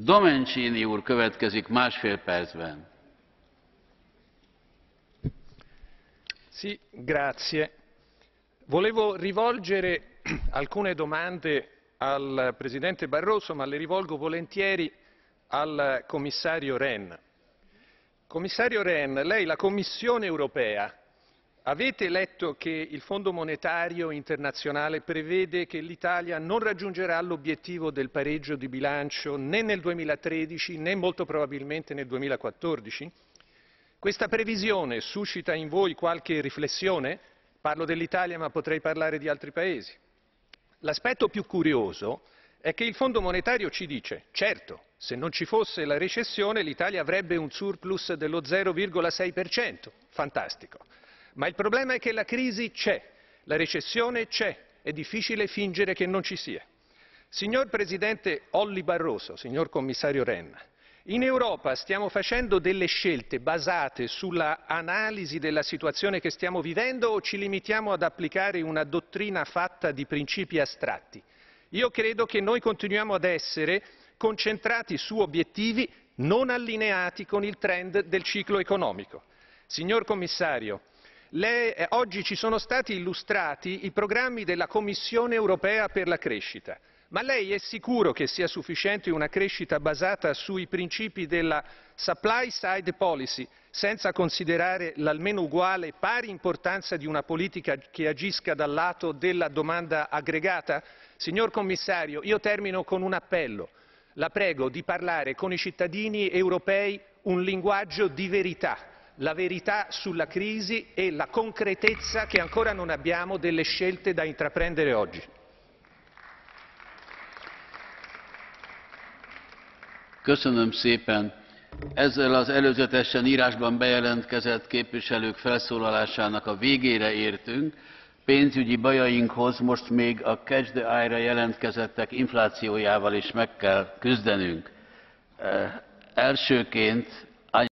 Domencsini úr következik másfél percben. Sì, grazie. Volevo rivolgere alcune domande al Presidente Barroso, ma le rivolgo volentieri al Commissario Rehn. Commissario Rehn, lei la Commissione europea Avete letto che il Fondo Monetario Internazionale prevede che l'Italia non raggiungerà l'obiettivo del pareggio di bilancio né nel 2013 né molto probabilmente nel 2014? Questa previsione suscita in voi qualche riflessione? Parlo dell'Italia ma potrei parlare di altri paesi. L'aspetto più curioso è che il Fondo Monetario ci dice, certo, se non ci fosse la recessione l'Italia avrebbe un surplus dello 0,6%, fantastico. Ma il problema è che la crisi c'è, la recessione c'è, è difficile fingere che non ci sia. Signor Presidente Olli Barroso, signor Commissario Renna, in Europa stiamo facendo delle scelte basate sulla analisi della situazione che stiamo vivendo o ci limitiamo ad applicare una dottrina fatta di principi astratti? Io credo che noi continuiamo ad essere concentrati su obiettivi non allineati con il trend del ciclo economico. Signor Commissario, le, eh, oggi ci sono stati illustrati i programmi della Commissione europea per la crescita, ma lei è sicuro che sia sufficiente una crescita basata sui principi della supply side policy, senza considerare l'almeno uguale pari importanza di una politica che agisca dal lato della domanda aggregata? Signor Commissario, io termino con un appello. La prego di parlare con i cittadini europei un linguaggio di verità la verità sulla crisi e la concretezza che ancora non abbiamo delle scelte da intraprendere oggi. Köszönöm szépen. Ezzel az előzetesen írásban bejelentkezett képviselők felszólalásának a végére értünk. Pénzügyi bajainkhoz most még a Catch the Eye-ra jelentkezettek inflációjával is meg kell küzdenünk. Elsőként